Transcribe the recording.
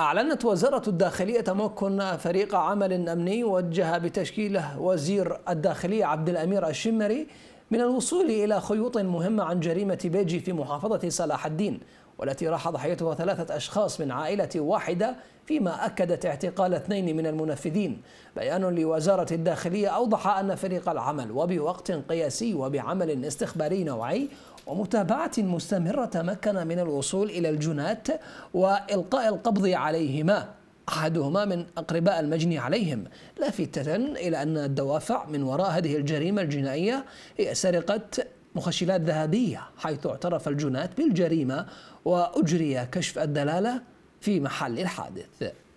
أعلنت وزارة الداخلية تمكن فريق عمل أمني وجه بتشكيله وزير الداخلية عبد الأمير الشمري من الوصول إلى خيوط مهمة عن جريمة بيجي في محافظة صلاح الدين والتي راح ضحيتها ثلاثة أشخاص من عائلة واحدة فيما أكدت اعتقال اثنين من المنفذين بيان لوزارة الداخلية أوضح أن فريق العمل وبوقت قياسي وبعمل استخباري نوعي ومتابعة مستمرة تمكن من الوصول إلى الجنات وإلقاء القبض عليهما أحدهما من أقرباء المجني عليهم لافتة إلى أن الدوافع من وراء هذه الجريمة الجنائية هي سرقة مخشلات ذهبية حيث اعترف الجنات بالجريمة وأجري كشف الدلالة في محل الحادث